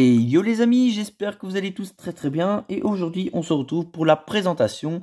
Et yo les amis, j'espère que vous allez tous très très bien. Et aujourd'hui, on se retrouve pour la présentation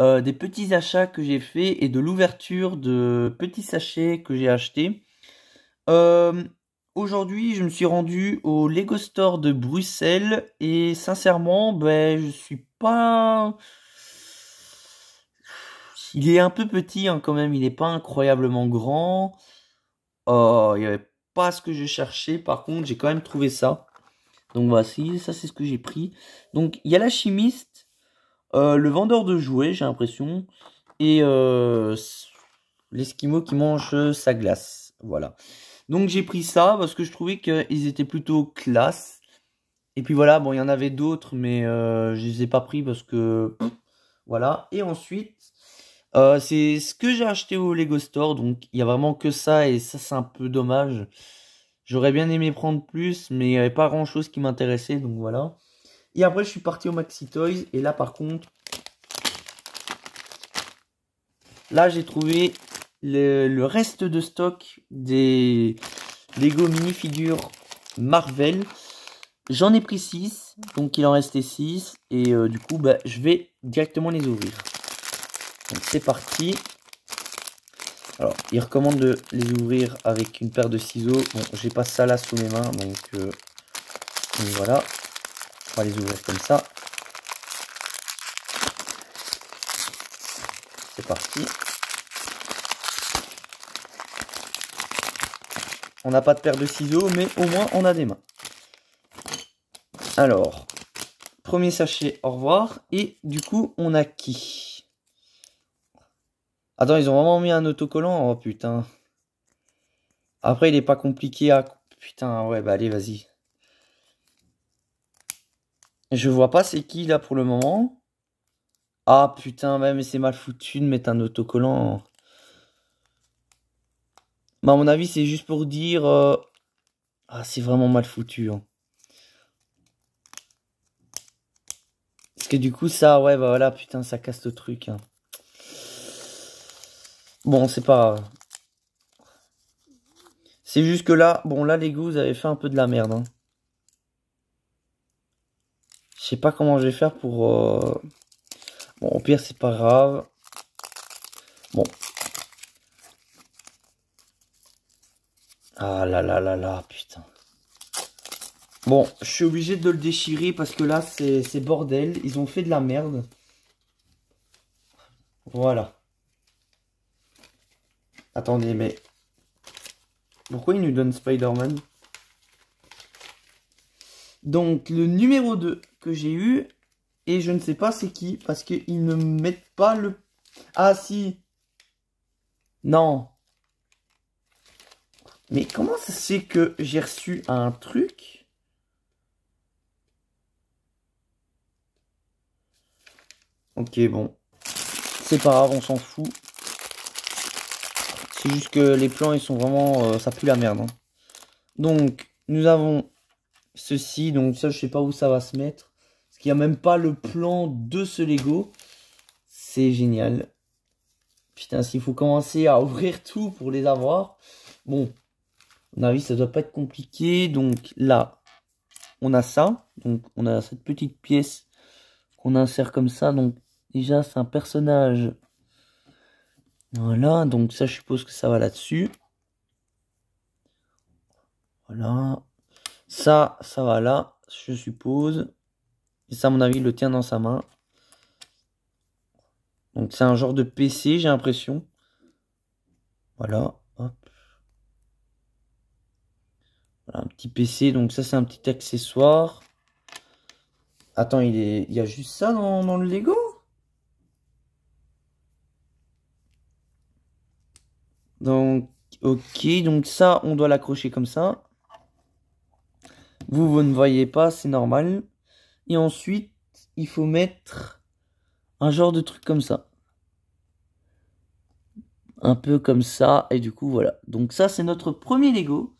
euh, des petits achats que j'ai fait et de l'ouverture de petits sachets que j'ai achetés. Euh, aujourd'hui, je me suis rendu au Lego Store de Bruxelles et sincèrement, ben je suis pas. Il est un peu petit hein, quand même. Il n'est pas incroyablement grand. Oh, il n'y avait pas ce que je cherchais. Par contre, j'ai quand même trouvé ça. Donc voici, ça c'est ce que j'ai pris. Donc il y a la chimiste, euh, le vendeur de jouets, j'ai l'impression, et euh, qui mange euh, sa glace. Voilà. Donc j'ai pris ça parce que je trouvais qu'ils étaient plutôt classe. Et puis voilà, bon, il y en avait d'autres, mais je euh, je les ai pas pris parce que... Voilà. Et ensuite, c'est ce que j'ai acheté au Lego Store. Donc il y a vraiment que ça et ça c'est un peu dommage. J'aurais bien aimé prendre plus, mais il n'y avait pas grand chose qui m'intéressait, donc voilà. Et après, je suis parti au Maxi Toys, et là, par contre, là, j'ai trouvé le, reste de stock des Lego mini figures Marvel. J'en ai pris 6, donc il en restait 6, et euh, du coup, bah, je vais directement les ouvrir. c'est parti. Alors, il recommande de les ouvrir avec une paire de ciseaux. Bon, j'ai pas ça là sous mes mains, donc, euh, donc, voilà. On va les ouvrir comme ça. C'est parti. On n'a pas de paire de ciseaux, mais au moins on a des mains. Alors, premier sachet, au revoir. Et du coup, on a qui Attends, ils ont vraiment mis un autocollant Oh putain. Après, il n'est pas compliqué à... Putain, ouais, bah allez, vas-y. Je vois pas c'est qui là pour le moment. Ah putain, mais c'est mal foutu de mettre un autocollant. Bah, à mon avis, c'est juste pour dire. Euh, ah, c'est vraiment mal foutu. Hein. Parce que du coup, ça, ouais, bah voilà, putain, ça casse le truc. Hein. Bon, c'est pas... C'est juste que là, bon, là, les goûts, vous avez fait un peu de la merde. Hein. Je sais pas comment je vais faire pour... Euh, bon, au pire, c'est pas grave. Bon. Ah là là là là, putain. Bon, je suis obligé de le déchirer parce que là, c'est bordel. Ils ont fait de la merde. Voilà. Attendez, mais... Pourquoi il nous donne Spider-Man Donc, le numéro 2 que j'ai eu, et je ne sais pas c'est qui, parce qu'ils ne mettent pas le... Ah, si Non Mais comment ça se que j'ai reçu un truc Ok, bon. C'est pas grave, on s'en fout juste que les plans, ils sont vraiment... Euh, ça pue la merde. Hein. Donc, nous avons ceci. Donc ça, je sais pas où ça va se mettre. Parce qu'il n'y a même pas le plan de ce Lego. C'est génial. Putain, s'il faut commencer à ouvrir tout pour les avoir. Bon, à mon avis, ça doit pas être compliqué. Donc là, on a ça. Donc on a cette petite pièce qu'on insère comme ça. Donc déjà, c'est un personnage voilà, donc ça, je suppose que ça va là-dessus. Voilà. Ça, ça va là, je suppose. Et ça, à mon avis, il le tient dans sa main. Donc, c'est un genre de PC, j'ai l'impression. Voilà. un petit PC. Donc, ça, c'est un petit accessoire. Attends, il, est... y a juste ça dans le Lego Donc, ok, donc ça, on doit l'accrocher comme ça. Vous, vous ne voyez pas, c'est normal. Et ensuite, il faut mettre un genre de truc comme ça. Un peu comme ça, et du coup, voilà. Donc ça, c'est notre premier Lego.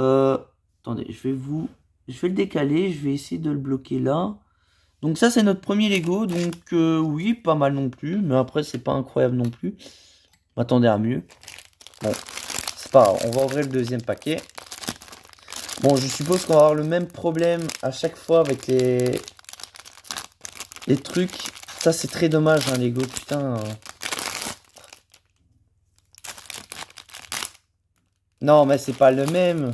Euh, attendez, je vais vous... Je vais le décaler, je vais essayer de le bloquer là. Donc ça, c'est notre premier Lego. Donc euh, oui, pas mal non plus, mais après, c'est pas incroyable non plus m'attendais à mieux. Bon, c'est pas grave. On va ouvrir le deuxième paquet. Bon, je suppose qu'on va avoir le même problème à chaque fois avec les, les trucs. Ça, c'est très dommage, hein, Lego. Putain. Non, mais c'est pas le même.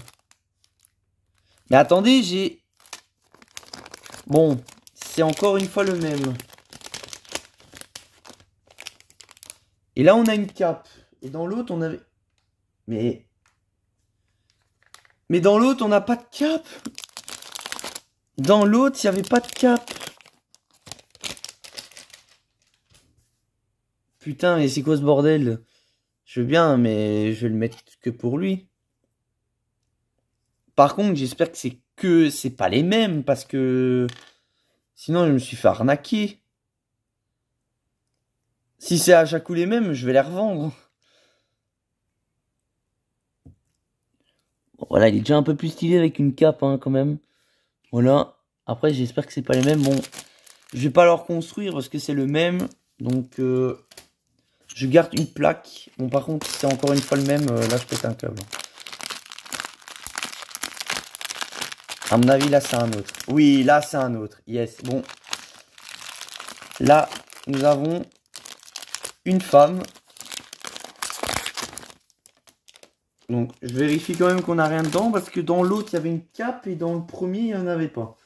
Mais attendez, j'ai... Bon, c'est encore une fois le même. Et là, on a une cape. Et dans l'autre, on avait. Mais. Mais dans l'autre, on n'a pas de cape. Dans l'autre, il n'y avait pas de cape. Putain, et c'est quoi ce bordel Je veux bien, mais je vais le mettre que pour lui. Par contre, j'espère que c'est que c'est pas les mêmes parce que sinon je me suis fait arnaquer. Si c'est à chaque coup les mêmes, je vais les revendre. voilà, il est déjà un peu plus stylé avec une cape hein, quand même. Voilà. Après, j'espère que c'est pas les mêmes. Bon, je vais pas leur construire parce que c'est le même. Donc, euh, je garde une plaque. Bon, par contre, c'est encore une fois le même. Euh, là, je pète un câble. À mon avis, là, c'est un autre. Oui, là, c'est un autre. Yes. Bon. Là, nous avons une femme. Donc, je vérifie quand même qu'on n'a rien dedans, parce que dans l'autre, il y avait une cape, et dans le premier, il n'y en avait pas.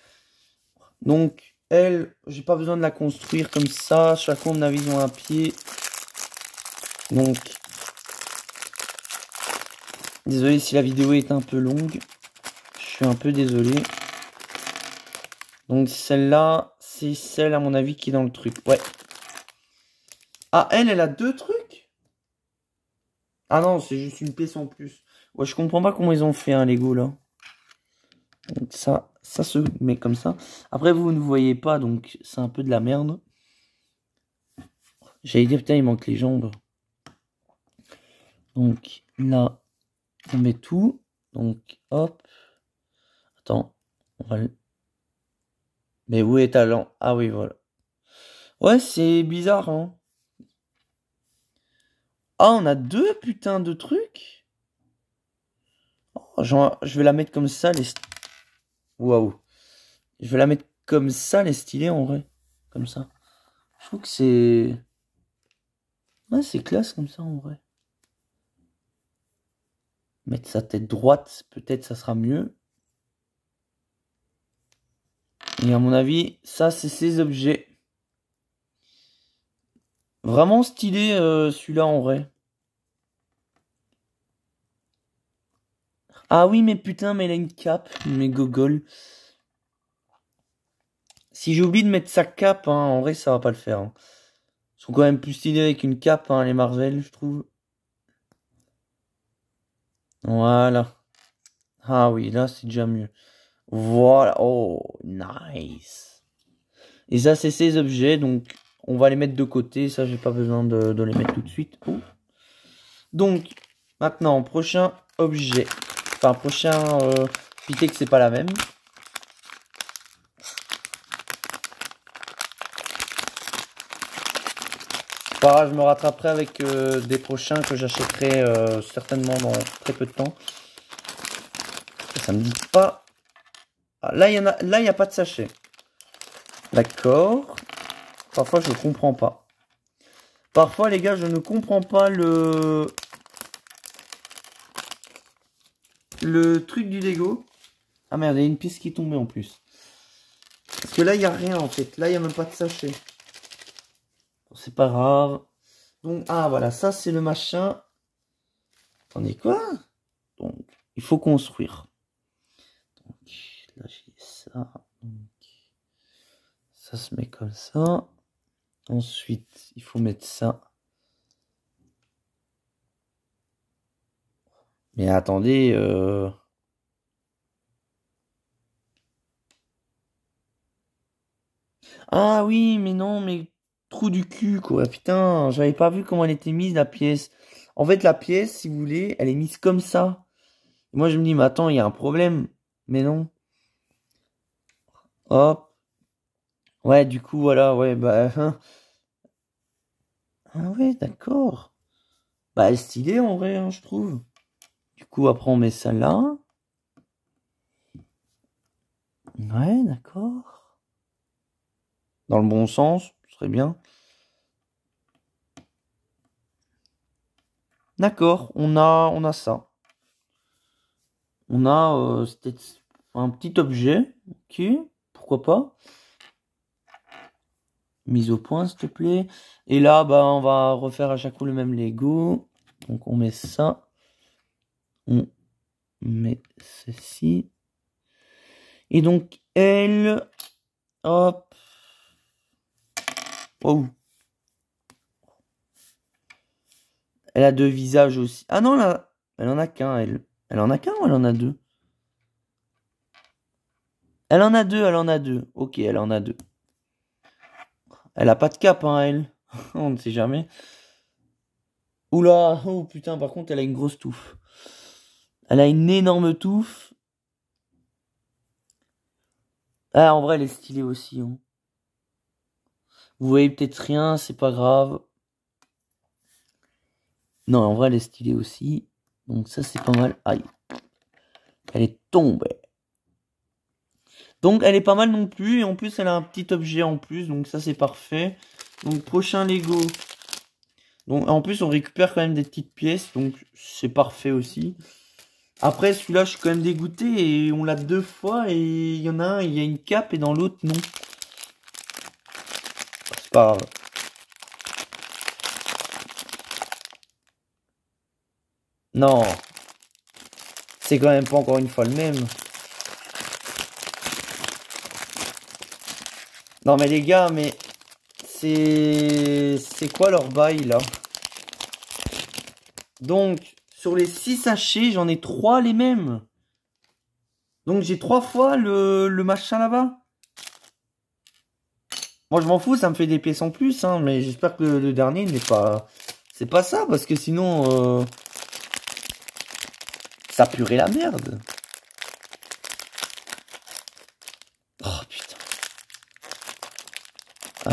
Donc, elle, j'ai pas besoin de la construire comme ça. Chacun, de a vision à pied. Donc, désolé si la vidéo est un peu longue. Je suis un peu désolé. Donc, celle-là, c'est celle, à mon avis, qui est dans le truc. Ouais, ah, elle, elle a deux trucs Ah non, c'est juste une pièce en plus. Ouais, je comprends pas comment ils ont fait, un hein, Lego, là. Donc ça, ça se met comme ça. Après, vous ne voyez pas, donc c'est un peu de la merde. J'allais dire, putain, il manque les jambes. Donc là, on met tout. Donc, hop. Attends, on va Mais où est talent Ah oui, voilà. Ouais, c'est bizarre, hein. Ah, on a deux putains de trucs oh, Je vais la mettre comme ça, les... Waouh. Je vais la mettre comme ça, les stylés, en vrai. Comme ça. Je trouve que c'est... Ouais, c'est classe comme ça, en vrai. Mettre sa tête droite, peut-être ça sera mieux. Et à mon avis, ça, c'est ses objets. Vraiment stylé euh, celui-là en vrai. Ah oui, mais putain, mais il a une cape, mais gogol. Si j'oublie de mettre sa cape, hein, en vrai, ça va pas le faire. Hein. Ils sont quand même plus stylés avec une cape, hein, les Marvel, je trouve. Voilà. Ah oui, là, c'est déjà mieux. Voilà. Oh, nice. Et ça, c'est ses objets, donc on va les mettre de côté, ça j'ai pas besoin de, les mettre tout de suite. Donc, maintenant, prochain objet. Enfin, prochain euh, que c'est pas la même. Voilà, je me rattraperai avec euh, des prochains que j'achèterai euh, certainement dans très peu de temps. Ça me dit pas. Ah, là, il n'y a pas de sachet. D'accord. Parfois, je ne comprends pas. Parfois, les gars, je ne comprends pas le... Le truc du Lego. Ah merde, il y a une piste qui est tombée en plus. Parce que là, il n'y a rien en fait. Là, il n'y a même pas de sachet. C'est pas grave. Donc, ah voilà, ça c'est le machin. Attendez, quoi Donc, il faut construire. Donc, là j'ai ça. ça se met comme ça. Ensuite, il faut mettre ça. Mais attendez. Euh. Ah oui, mais non, mais trou du cul, quoi. Putain, j'avais pas vu comment elle était mise, la pièce. En fait, la pièce, si vous voulez, elle est mise comme ça. moi, je me dis, mais attends, il y a un problème. Mais non. Hop. Ouais, du coup, voilà, ouais, bah. Hein. Ah ouais, d'accord. Bah, stylé en vrai, hein, je trouve. Du coup, après, on met ça là. Ouais, d'accord. Dans le bon sens, ce serait bien. D'accord, on a, on a ça. On a euh, un petit objet. Ok, pourquoi pas mise au point, s'il te plaît. Et là, bah, on va refaire à chaque coup le même Lego. Donc, on met ça. On met ceci. Et donc, elle... Hop. Oh. Elle a deux visages aussi. Ah non, là, elle en a qu'un, elle. Elle en a qu'un ou elle en a deux Elle en a deux, elle en a deux. Ok, elle en a deux. Elle a pas de cap, hein, elle. On ne sait jamais. Oula, oh putain, par contre, elle a une grosse touffe. Elle a une énorme touffe. Ah, en vrai, elle est stylée aussi. Hein. Vous voyez peut-être rien, c'est pas grave. Non, en vrai, elle est stylée aussi. Donc ça, c'est pas mal. Aïe. Elle est tombée. Donc elle est pas mal non plus. Et en plus, elle a un petit objet en plus. Donc ça, c'est parfait. Donc prochain Lego. Donc en plus, on récupère quand même des petites pièces. Donc c'est parfait aussi. Après, celui-là, je suis quand même dégoûté. Et on l'a deux fois. Et il y en a un, il y a une cape. Et dans l'autre, non. C'est pas grave. Non. C'est quand même pas encore une fois le même. Non mais les gars, mais c'est c'est quoi leur bail là Donc sur les 6 sachets, j'en ai 3 les mêmes. Donc j'ai 3 fois le, machin là-bas. Moi je m'en fous, ça me fait des pièces en plus, hein, mais j'espère que le, dernier n'est pas... C'est pas ça, parce que sinon... Euh, ça purait la merde.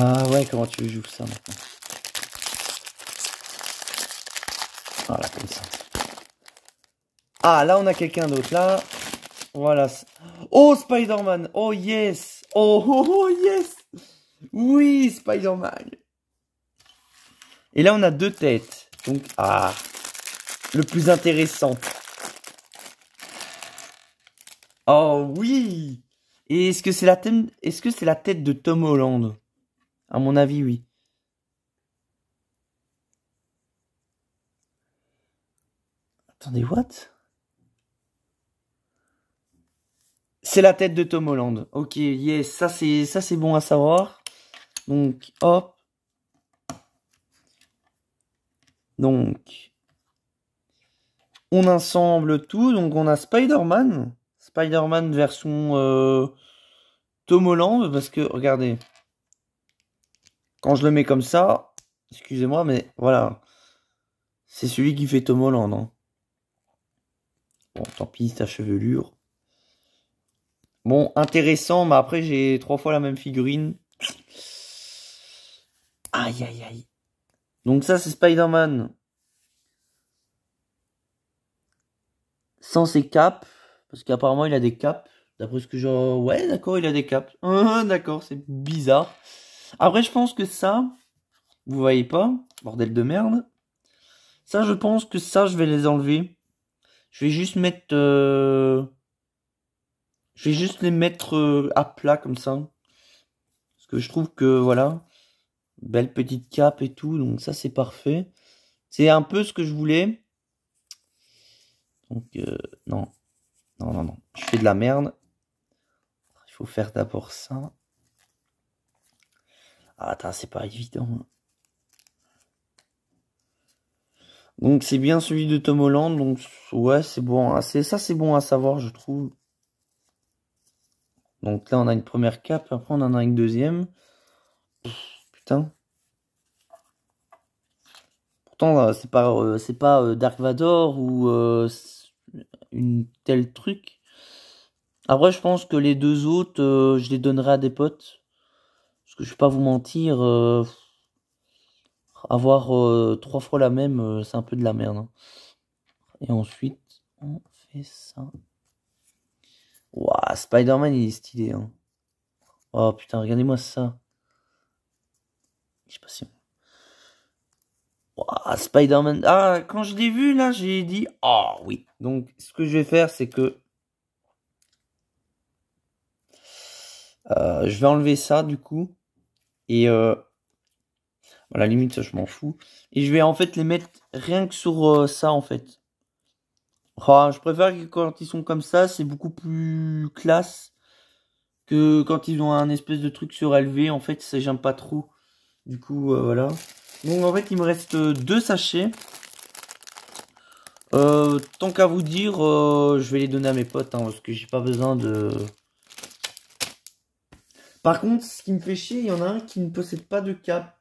Ah ouais, comment tu joues ça maintenant ah, ah, là, on a quelqu'un d'autre. Là, voilà. Oh, Spider-Man Oh, yes oh, oh, oh, oh, yes Oui, Spider-Man Et là, on a deux têtes. Donc, ah Le plus intéressant. Oh, oui est-ce que c'est la, tête est -ce que c'est la tête de Tom Holland à mon avis, oui. Attendez, what C'est la tête de Tom Holland. Ok, yes, ça c'est ça c'est bon à savoir. Donc, hop. Donc, on ensemble tout. Donc, on a Spider-Man. Spider-Man version euh, Tom Holland. Parce que, regardez. Quand je le mets comme ça, excusez-moi, mais voilà. C'est celui qui fait Tom Holland. Hein. Bon, tant pis, sa chevelure. Bon, intéressant, mais après j'ai trois fois la même figurine. Aïe, aïe, aïe. Donc ça, c'est Spider-Man. Sans ses capes. Parce qu'apparemment, il a des capes. D'après ce que je... Ouais, d'accord, il a des capes. d'accord, c'est bizarre. Après, je pense que ça, vous voyez pas, bordel de merde. Ça, je pense que ça, je vais les enlever. Je vais juste mettre... Euh, je vais juste les mettre euh, à plat comme ça. Parce que je trouve que, voilà, belle petite cape et tout, donc ça, c'est parfait. C'est un peu ce que je voulais. Donc, euh, non. Non, non, non. Je fais de la merde. Il faut faire d'abord ça. Ah, attends, c'est pas évident. Donc c'est bien celui de Tom Holland. Donc ouais, c'est bon. C'est ça, c'est bon à savoir, je trouve. Donc là, on a une première cape. Après, on en a une deuxième. putain. Pourtant, euh, c'est pas, euh, c'est pas euh, Dark Vador ou une telle truc. Après, je pense que les deux autres, je les donnerai à des potes. Parce que je vais pas vous mentir, euh, avoir euh, trois fois la même, euh, c'est un peu de la merde. Hein. Et ensuite, on fait ça. Waouh, Spider-Man, il est stylé. Hein. Oh putain, regardez-moi ça. Je sais pas si... Waouh, Spider-Man. Ah, quand je l'ai vu, là, j'ai dit, oh oui. Donc, ce que je vais faire, c'est que... je vais enlever ça, du coup. Et euh, à la limite, ça, je m'en fous. Et je vais en fait les mettre rien que sur euh, ça, en fait. Ah, je préfère que quand ils sont comme ça, c'est beaucoup plus classe que quand ils ont un espèce de truc surélevé. En fait, ça, j'aime pas trop. Du coup, euh, voilà. Donc, en fait, il me reste deux sachets. tant qu'à vous dire, je vais les donner à mes potes, hein, parce que j'ai pas besoin de... Par contre, ce qui me fait chier, il y en a un qui ne possède pas de cap.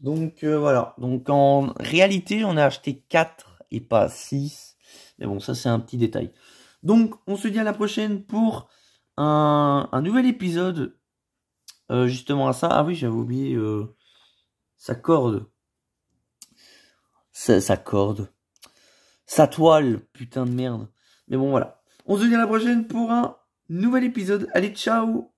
Donc euh, voilà. Donc en réalité, on a acheté 4 et pas 6. Mais bon, ça c'est un petit détail. Donc on se dit à la prochaine pour un, nouvel épisode. Euh, justement à ça. Ah oui, j'avais oublié euh, sa corde. Sa, sa corde. Sa toile, putain de merde. Mais bon voilà. On se dit à la prochaine pour un nouvel épisode. Allez, ciao